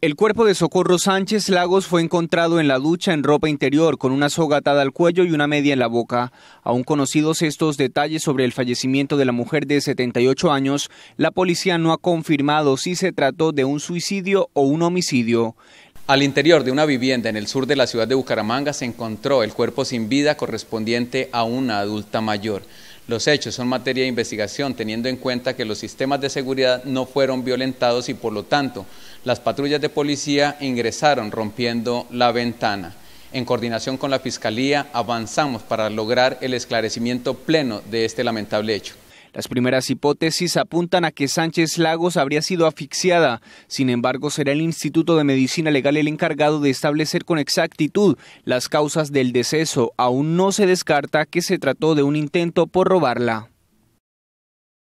El cuerpo de Socorro Sánchez Lagos fue encontrado en la ducha en ropa interior, con una soga atada al cuello y una media en la boca. Aún conocidos estos detalles sobre el fallecimiento de la mujer de 78 años, la policía no ha confirmado si se trató de un suicidio o un homicidio. Al interior de una vivienda en el sur de la ciudad de Bucaramanga se encontró el cuerpo sin vida correspondiente a una adulta mayor. Los hechos son materia de investigación, teniendo en cuenta que los sistemas de seguridad no fueron violentados y por lo tanto las patrullas de policía ingresaron rompiendo la ventana. En coordinación con la Fiscalía avanzamos para lograr el esclarecimiento pleno de este lamentable hecho. Las primeras hipótesis apuntan a que Sánchez Lagos habría sido asfixiada. Sin embargo, será el Instituto de Medicina Legal el encargado de establecer con exactitud las causas del deceso. Aún no se descarta que se trató de un intento por robarla.